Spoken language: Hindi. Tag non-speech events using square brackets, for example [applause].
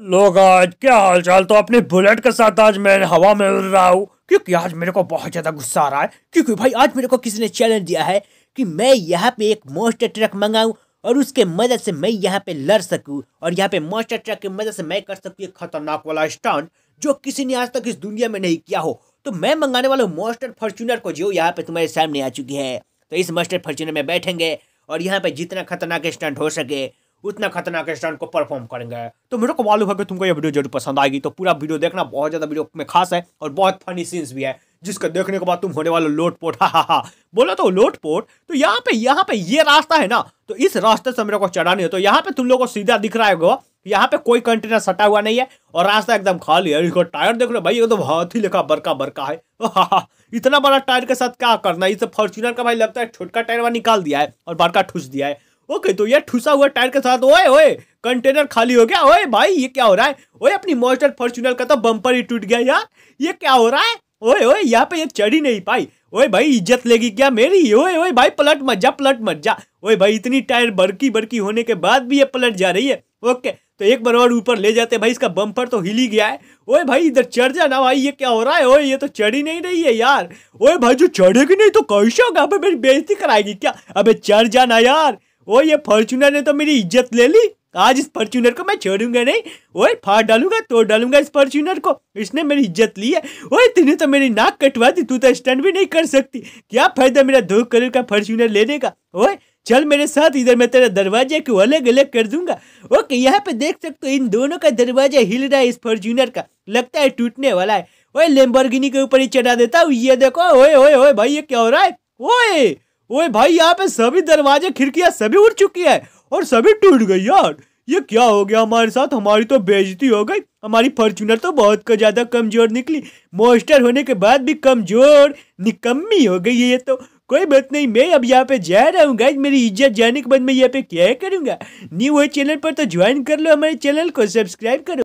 लोग आज क्या हाल चाल तो अपने बुलेट के साथ आज मैं हवा में उड़ रहा हूँ क्योंकि आज मेरे को बहुत ज़्यादा गुस्सा आ रहा है क्योंकि भाई आज मेरे को किसी ने चैलेंज दिया है कि मैं यहाँ पे एक मोस्टर ट्रक मंगाऊ और उसके मदद से मैं यहाँ पे लड़ सकूँ और यहाँ पे मोस्टर ट्रक की मदद से मैं कर सकूँ एक खतरनाक वाला स्टंट जो किसी ने आज तक इस दुनिया में नहीं किया हो तो मैं मंगाने वाला मोस्टर फॉर्चूनर को जो यहाँ पे तुम्हारे सामने आ चुकी है तो इस मोस्टर फॉर्चूनर में बैठेंगे और यहाँ पे जितना खतरनाक स्टंट हो सके उतना खतरनाक स्टंट को परफॉर्म करेंगे तो मेरे को मालूम है कि तुमको ये वीडियो जरूर पसंद आएगी तो पूरा वीडियो देखना बहुत ज़्यादा वीडियो में खास है और बहुत फनी सीन्स भी है जिसको देखने के बाद तुम होने वाले लोट पोट [laughs] हा हा हा बोला तो लोट पोट तो यहाँ पे यहाँ पे ये रास्ता है ना तो इस रास्ते से मेरे को चढ़ानी है तो यहाँ पे तुम लोग को सीधा दिख रहा है यहाँ पे कोई कंटेनर सटा हुआ नहीं है और रास्ता एकदम खाली है इसको टायर देख लो भाई ये तो बहुत ही लिखा बरका बरका है [laughs] इतना बड़ा टायर के साथ क्या करना है इसे फॉर्चुनर का भाई लगता है छोटका टायर वहां निकाल दिया है और बड़का ठूस दिया है ओके तो ये ठुसा हुआ टायर के साथ ओए ओए कंटेनर खाली हो गया ओए भाई ये क्या हो रहा है ओए अपनी मोस्टर फॉर्चुनर का तो बम्पर ही टूट गया यार ये क्या हो रहा है ओए ओए यहाँ पे ये चढ़ ही नहीं पाई ओए भाई इज्जत लेगी क्या मेरी ओए ओए भाई पलट मत जा पलट मत जा ओए भाई इतनी टायर बरकी बरकी होने के बाद भी ये पलट जा रही है ओके तो एक बार और ऊपर ले जाते भाई इसका बम्पर तो हिल ही गया है ओए भाई इधर चढ़ जा ना भाई ये क्या हो रहा है ओए ये तो चढ़ ही नहीं रही है यार ओए भाई जो चढ़ेगी नहीं तो कैसे होगा अबे मेरी बेइज्जती कराएगी क्या अबे चढ़ जाना यार ओ ये फॉर्चूनर ने तो मेरी इज्जत ले ली आज इस फॉर्चूनर को मैं छोड़ूंगा नहीं ओए फाड़ डालूंगा तोड़ डालूंगा इस फॉर्चूनर को इसने मेरी इज्जत ली है ओए तूने तो मेरी नाक कटवा दी तू तो स्टैंड भी नहीं कर सकती क्या फायदा मेरा दो करोड़ का फॉर्चूनर लेने का ओए चल मेरे साथ इधर मैं तेरा दरवाजे को अलग अलग कर दूंगा ओके यहाँ पे देख सकते हो इन दोनों का दरवाजा हिल रहा है इस फॉर्चूनर का लगता है टूटने वाला है ओए लेम्बोर्गिनी के ऊपर ही चढ़ा देता हूँ ये देखो ओए ओए ओए भाई ये क्या हो रहा है ओए ओए भाई यहाँ पे सभी दरवाजे खिड़कियाँ सभी उड़ चुकी है और सभी टूट गई यार ये क्या हो गया हमारे साथ हमारी तो बेजती हो गई हमारी फॉर्चुनर तो बहुत का ज़्यादा कमज़ोर निकली मोस्टर होने के बाद भी कमज़ोर निकम्मी हो गई है ये तो कोई बात नहीं मैं अब यहाँ पे जा रहा हूँ गाइज मेरी इज्जत जाने के बाद मैं यहाँ पे क्या करूँगा न्यू है चैनल पर तो ज्वाइन कर लो हमारे चैनल को सब्सक्राइब करो